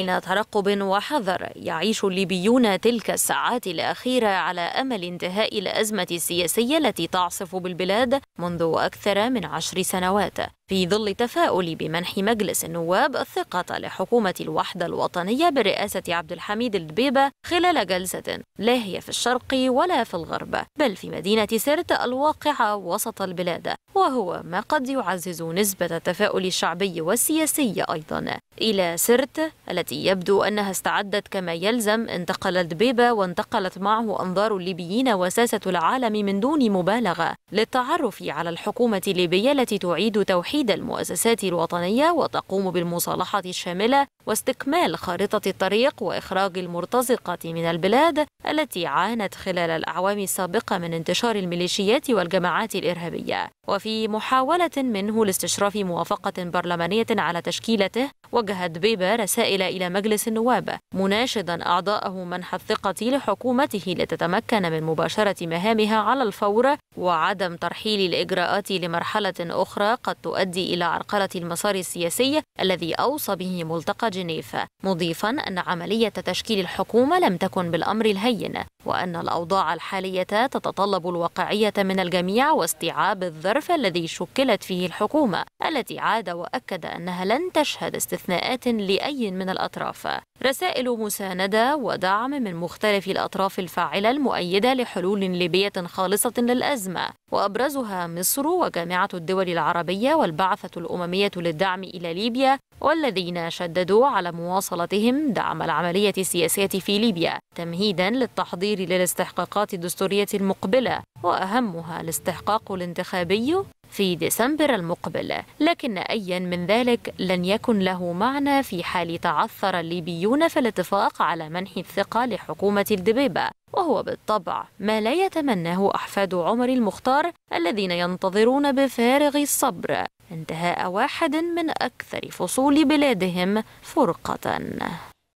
بين ترقب وحذر يعيش الليبيون تلك الساعات الأخيرة على أمل انتهاء الأزمة السياسية التي تعصف بالبلاد منذ أكثر من عشر سنوات في ظل تفاؤل بمنح مجلس النواب الثقة لحكومة الوحدة الوطنية برئاسة عبد الحميد الدبيبة خلال جلسة لا هي في الشرق ولا في الغرب بل في مدينة سرت الواقعة وسط البلاد وهو ما قد يعزز نسبة التفاؤل الشعبي والسياسي أيضا إلى سرت التي يبدو أنها استعدت كما يلزم انتقلت دبيبة وانتقلت معه أنظار الليبيين وساسة العالم من دون مبالغة للتعرف على الحكومة الليبية التي تعيد توحيد المؤسسات الوطنية وتقوم بالمصالحة الشاملة واستكمال خارطة الطريق وإخراج المرتزقة من البلاد التي عانت خلال الأعوام السابقة من انتشار الميليشيات والجماعات الإرهابية وفي محاولة منه لاستشراف موافقة برلمانية على تشكيلته وجهت دبيبة رسائل إلى مجلس النواب مناشدا أعضاءه منح الثقة لحكومته لتتمكن من مباشرة مهامها على الفور وعدم ترحيل الإجراءات لمرحلة أخرى قد تؤدي إلى عرقلة المسار السياسي الذي أوصى به ملتقى جنيف مضيفا أن عملية تشكيل الحكومة لم تكن بالأمر الهين وأن الأوضاع الحالية تتطلب الواقعية من الجميع واستيعاب الظرف الذي شكلت فيه الحكومة التي عاد وأكد أنها لن تشهد استثناءات لأي من الأطراف رسائل مساندة ودعم من مختلف الأطراف الفاعلة المؤيدة لحلول ليبية خالصة للأزمة وأبرزها مصر وجامعة الدول العربية والبعثة الأممية للدعم إلى ليبيا والذين شددوا على مواصلتهم دعم العملية السياسية في ليبيا تمهيدا للتحضير للاستحقاقات الدستورية المقبلة وأهمها الاستحقاق الانتخابي في ديسمبر المقبل لكن أيا من ذلك لن يكن له معنى في حال تعثر الليبيون في الاتفاق على منح الثقة لحكومة الدبيبة وهو بالطبع ما لا يتمناه أحفاد عمر المختار الذين ينتظرون بفارغ الصبر انتهاء واحد من أكثر فصول بلادهم فرقة